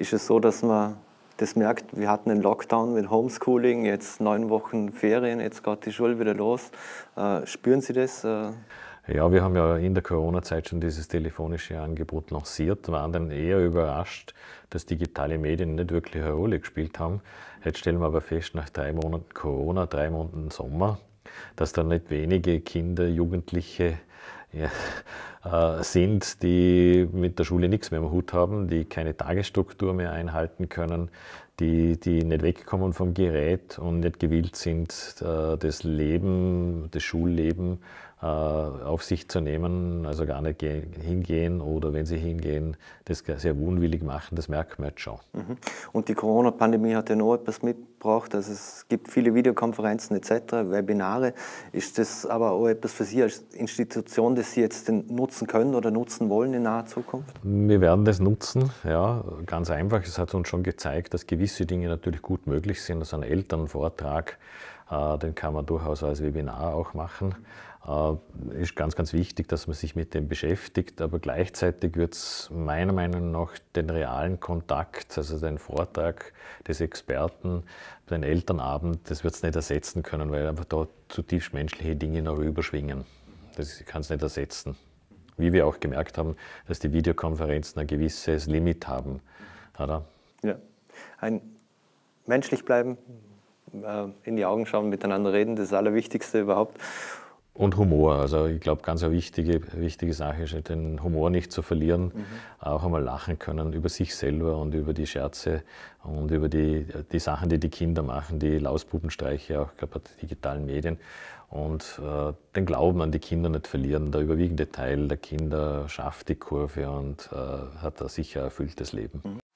ist es so, dass man das merkt, wir hatten einen Lockdown mit Homeschooling, jetzt neun Wochen Ferien, jetzt geht die Schule wieder los. Äh, spüren Sie das? Äh? Ja, wir haben ja in der Corona-Zeit schon dieses telefonische Angebot lanciert, waren dann eher überrascht, dass digitale Medien nicht wirklich eine Rolle gespielt haben. Jetzt stellen wir aber fest, nach drei Monaten Corona, drei Monaten Sommer, dass da nicht wenige Kinder, Jugendliche ja, äh, sind, die mit der Schule nichts mehr im Hut haben, die keine Tagesstruktur mehr einhalten können, die, die nicht wegkommen vom Gerät und nicht gewillt sind, äh, das Leben, das Schulleben äh, auf sich zu nehmen, also gar nicht hingehen oder wenn sie hingehen, das sehr unwillig machen, das merkt man jetzt schon. Mhm. Und die Corona-Pandemie hat ja noch etwas mitgebracht, also es gibt viele Videokonferenzen etc., Webinare. Ist das aber auch etwas für Sie als Institution, das Sie jetzt den Nutzern nutzen können oder nutzen wollen in naher Zukunft? Wir werden das nutzen, ja, ganz einfach. Es hat uns schon gezeigt, dass gewisse Dinge natürlich gut möglich sind. Also ein Elternvortrag, äh, den kann man durchaus als Webinar auch machen. Äh, ist ganz, ganz wichtig, dass man sich mit dem beschäftigt, aber gleichzeitig wird es meiner Meinung nach den realen Kontakt, also den Vortrag des Experten, den Elternabend, das wird es nicht ersetzen können, weil einfach da zutiefst menschliche Dinge noch überschwingen. Das kann es nicht ersetzen wie wir auch gemerkt haben, dass die Videokonferenzen ein gewisses Limit haben. Oder? Ja, ein menschlich bleiben, äh, in die Augen schauen, miteinander reden, das ist das Allerwichtigste überhaupt. Und Humor, also ich glaube, ganz eine wichtige, wichtige Sache ist, halt, den Humor nicht zu verlieren, mhm. auch einmal lachen können über sich selber und über die Scherze und über die, die Sachen, die die Kinder machen, die Lausbubenstreiche, auch glaube die digitalen Medien. Und äh, den Glauben an die Kinder nicht verlieren. Der überwiegende Teil der Kinder schafft die Kurve und äh, hat da sicher erfülltes Leben. Mhm.